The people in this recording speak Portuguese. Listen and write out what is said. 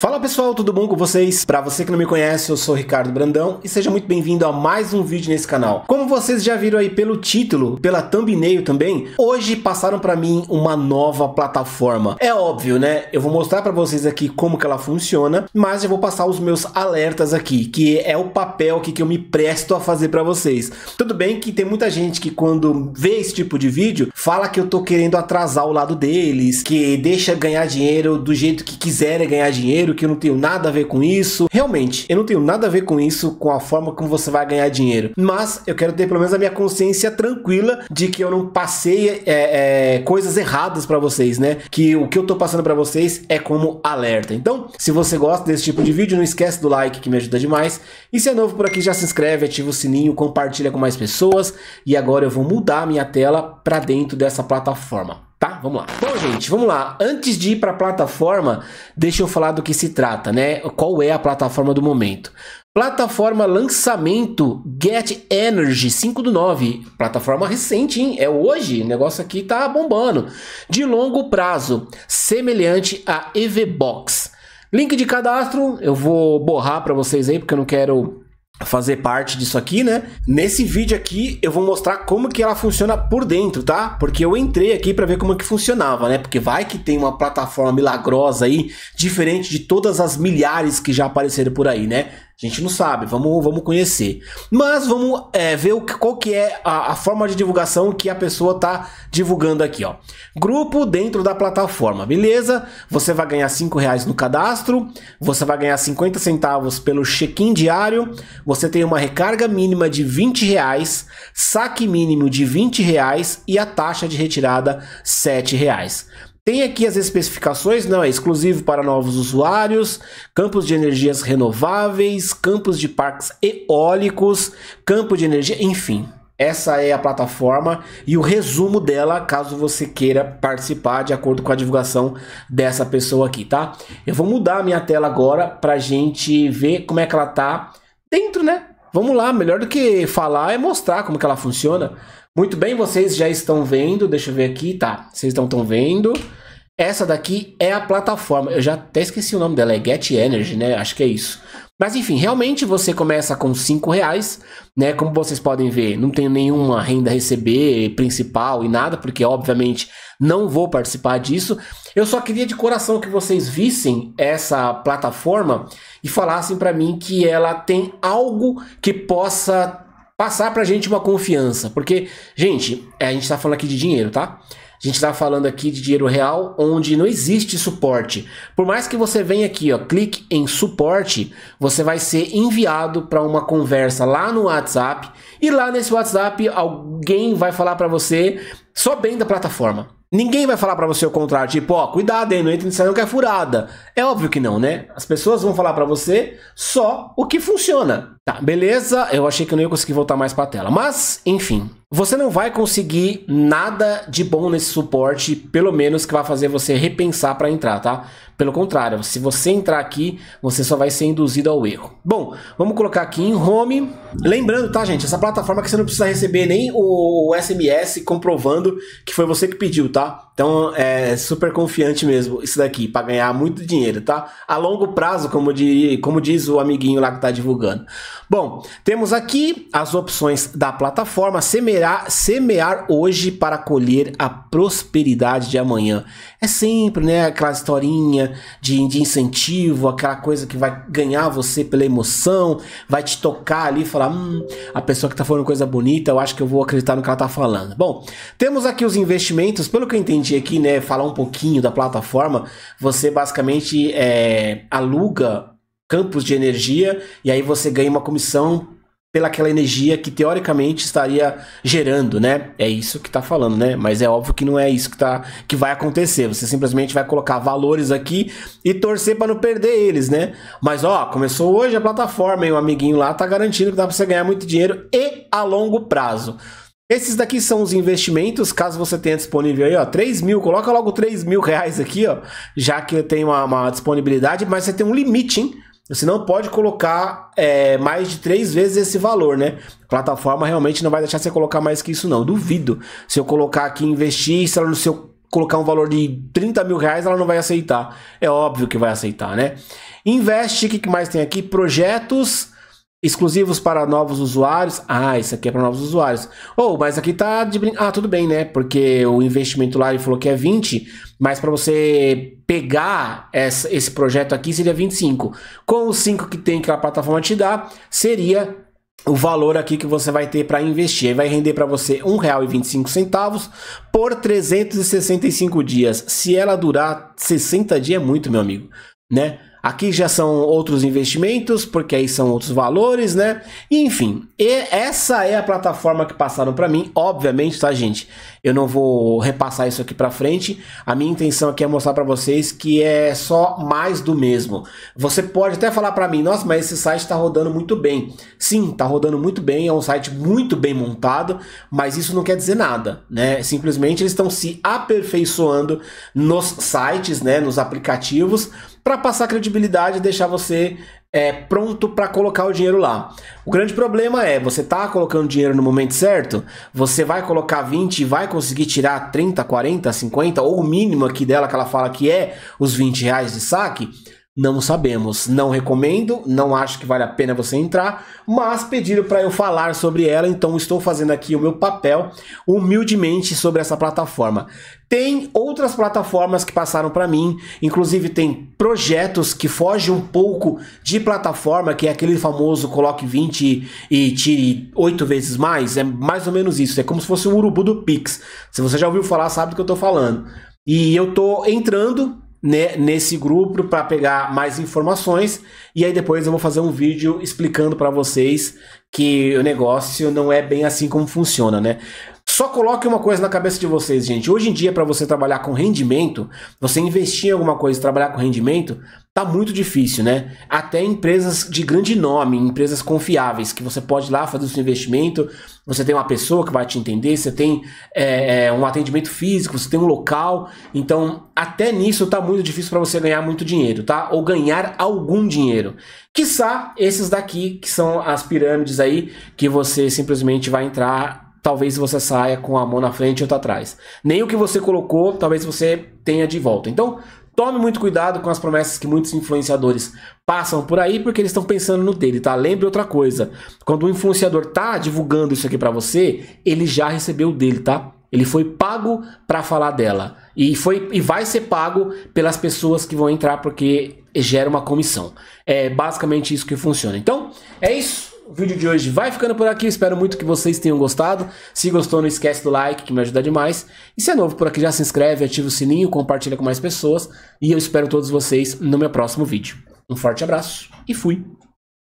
Fala pessoal, tudo bom com vocês? Para você que não me conhece, eu sou Ricardo Brandão e seja muito bem-vindo a mais um vídeo nesse canal. Como vocês já viram aí pelo título, pela thumbnail também, hoje passaram para mim uma nova plataforma. É óbvio, né? Eu vou mostrar para vocês aqui como que ela funciona, mas eu vou passar os meus alertas aqui, que é o papel aqui que eu me presto a fazer para vocês. Tudo bem que tem muita gente que quando vê esse tipo de vídeo, fala que eu tô querendo atrasar o lado deles, que deixa ganhar dinheiro do jeito que quiserem ganhar dinheiro, dinheiro, que eu não tenho nada a ver com isso. Realmente, eu não tenho nada a ver com isso, com a forma como você vai ganhar dinheiro. Mas eu quero ter pelo menos a minha consciência tranquila de que eu não passei é, é, coisas erradas para vocês, né? Que o que eu tô passando para vocês é como alerta. Então, se você gosta desse tipo de vídeo, não esquece do like que me ajuda demais. E se é novo por aqui, já se inscreve, ativa o sininho, compartilha com mais pessoas. E agora eu vou mudar a minha tela para dentro dessa plataforma. Vamos lá. Bom, gente, vamos lá. Antes de ir para a plataforma, deixa eu falar do que se trata, né? Qual é a plataforma do momento? Plataforma lançamento Get Energy 5 do 9. Plataforma recente, hein? É hoje. O negócio aqui tá bombando. De longo prazo, semelhante a EVBox. Link de cadastro, eu vou borrar para vocês aí, porque eu não quero fazer parte disso aqui, né? Nesse vídeo aqui eu vou mostrar como que ela funciona por dentro, tá? Porque eu entrei aqui para ver como que funcionava, né? Porque vai que tem uma plataforma milagrosa aí, diferente de todas as milhares que já apareceram por aí, né? A gente não sabe, vamos, vamos conhecer. Mas vamos é, ver o, qual que é a, a, forma de divulgação que a pessoa está divulgando aqui. Ó. Grupo dentro da plataforma, beleza? Você vai ganhar R$ reais no cadastro, você vai ganhar 50 centavos pelo check-in diário, você tem uma recarga mínima de R$ reais, saque mínimo de R$ reais e a taxa de retirada R$ reais. Tem aqui as especificações, não, é exclusivo para novos usuários, campos de energias renováveis, campos de parques eólicos, campo de energia, enfim. Essa é a plataforma e o resumo dela, caso você queira participar de acordo com a divulgação dessa pessoa aqui, tá? Eu vou mudar a minha tela agora a gente ver como é que ela tá dentro, né? Vamos lá, melhor do que falar é mostrar como que ela funciona. Muito bem, vocês já estão vendo, deixa eu ver aqui, tá? Vocês não estão vendo. Essa daqui é a plataforma. Eu já até esqueci o nome dela, é Get Energy, né? Acho que é isso. Mas enfim, realmente você começa com 5 reais, né? Como vocês podem ver, não tenho nenhuma renda a receber principal e nada, porque obviamente não vou participar disso. Eu só queria de coração que vocês vissem essa plataforma e falassem para mim que ela tem algo que possa passar pra gente uma confiança. Porque, gente, a gente tá falando aqui de dinheiro, tá? A gente está falando aqui de dinheiro real, onde não existe suporte. Por mais que você venha aqui, ó, clique em suporte, você vai ser enviado para uma conversa lá no WhatsApp e lá nesse WhatsApp alguém vai falar para você só bem da plataforma. Ninguém vai falar para você o contrário, tipo, ó, cuidado, aí, não entra nesse anel que é furada. É óbvio que não, né? As pessoas vão falar para você só o que funciona. Tá, beleza? Eu achei que eu não ia conseguir voltar mais para a tela, mas enfim, você não vai conseguir nada de bom nesse suporte, pelo menos que vai fazer você repensar para entrar, tá? Pelo contrário, se você entrar aqui, você só vai ser induzido ao erro. Bom, vamos colocar aqui em home. Lembrando, tá, gente? Essa plataforma que você não precisa receber nem o SMS comprovando que foi você que pediu, tá? Então é super confiante mesmo isso daqui, para ganhar muito dinheiro, tá? A longo prazo, como, de, como diz o amiguinho lá que tá divulgando. Bom, temos aqui as opções da plataforma semear, semear hoje para colher a prosperidade de amanhã. É sempre, né, aquela historinha de, de incentivo, aquela coisa que vai ganhar você pela emoção, vai te tocar ali e falar, hum, a pessoa que tá falando coisa bonita, eu acho que eu vou acreditar no que ela tá falando. Bom, temos aqui os investimentos, pelo que eu entendi, gente aqui, né, falar um pouquinho da plataforma, você basicamente é, aluga campos de energia e aí você ganha uma comissão pelaquela energia que teoricamente estaria gerando, né? É isso que tá falando, né? Mas é óbvio que não é isso que tá que vai acontecer. Você simplesmente vai colocar valores aqui e torcer para não perder eles, né? Mas ó, começou hoje a plataforma e o amiguinho lá tá garantindo que dá para você ganhar muito dinheiro e a longo prazo. Esses daqui são os investimentos, caso você tenha disponível aí, ó, 3 mil, coloca logo 3 mil reais aqui, ó, já que tem uma, uma disponibilidade, mas você tem um limite, hein? Você não pode colocar é, mais de três vezes esse valor, né? A plataforma realmente não vai deixar você colocar mais que isso, não. Duvido. Se eu colocar aqui investir, se ela no seu colocar um valor de 30 mil reais, ela não vai aceitar. É óbvio que vai aceitar, né? Investe, o que mais tem aqui? Projetos Exclusivos para novos usuários. Ah, isso aqui é para novos usuários. Ou, oh, mas aqui tá de brin... Ah, tudo bem, né? Porque o investimento lá ele falou que é 20, mas para você pegar essa, esse projeto aqui seria 25. Com os 5 que tem que a plataforma te dá, seria o valor aqui que você vai ter para investir. Ele vai render para você R$ centavos por 365 dias. Se ela durar 60 dias é muito, meu amigo, né? Aqui já são outros investimentos, porque aí são outros valores, né? Enfim, essa é a plataforma que passaram para mim, obviamente, tá, gente? Eu não vou repassar isso aqui para frente. A minha intenção aqui é mostrar para vocês que é só mais do mesmo. Você pode até falar para mim, nossa, mas esse site está rodando muito bem. Sim, está rodando muito bem, é um site muito bem montado, mas isso não quer dizer nada, né? Simplesmente eles estão se aperfeiçoando nos sites, né, nos aplicativos para passar credibilidade e deixar você é, pronto para colocar o dinheiro lá. O grande problema é, você tá colocando dinheiro no momento certo, você vai colocar 20 e vai conseguir tirar 30, 40, 50, ou o mínimo aqui dela que ela fala que é os 20 reais de saque, não sabemos, não recomendo, não acho que vale a pena você entrar, mas pediram para eu falar sobre ela, então estou fazendo aqui o meu papel humildemente sobre essa plataforma. Tem outras plataformas que passaram para mim, inclusive tem projetos que fogem um pouco de plataforma, que é aquele famoso coloque 20 e tire 8 vezes mais, é mais ou menos isso, é como se fosse o urubu do Pix. Se você já ouviu falar, sabe do que eu estou falando. E eu estou entrando nesse grupo para pegar mais informações e aí depois eu vou fazer um vídeo explicando para vocês que o negócio não é bem assim como funciona, né? Só coloque uma coisa na cabeça de vocês, gente. Hoje em dia, para você trabalhar com rendimento, você investir em alguma coisa e trabalhar com rendimento, tá muito difícil, né? Até empresas de grande nome, empresas confiáveis, que você pode ir lá fazer o seu investimento, você tem uma pessoa que vai te entender, você tem é, é um atendimento físico, você tem um local. Então, até nisso tá muito difícil para você ganhar muito dinheiro, tá? Ou ganhar algum dinheiro. Quiçá esses daqui, que são as pirâmides aí, que você simplesmente vai entrar talvez você saia com a mão na frente e outra atrás. Nem o que você colocou, talvez você tenha de volta. Então, Tome muito cuidado com as promessas que muitos influenciadores passam por aí porque eles estão pensando no dele, tá? Lembre outra coisa. Quando o influenciador tá divulgando isso aqui para você, ele já recebeu o dele, tá? Ele foi pago para falar dela e foi e vai ser pago pelas pessoas que vão entrar porque gera uma comissão. É basicamente isso que funciona. Então, é isso. O vídeo de hoje vai ficando por aqui. Espero muito que vocês tenham gostado. Se gostou, não esquece do like, que me ajuda demais. E se é novo por aqui, já se inscreve, ativa o sininho, compartilha com mais pessoas. E eu espero todos vocês no meu próximo vídeo. Um forte abraço e fui!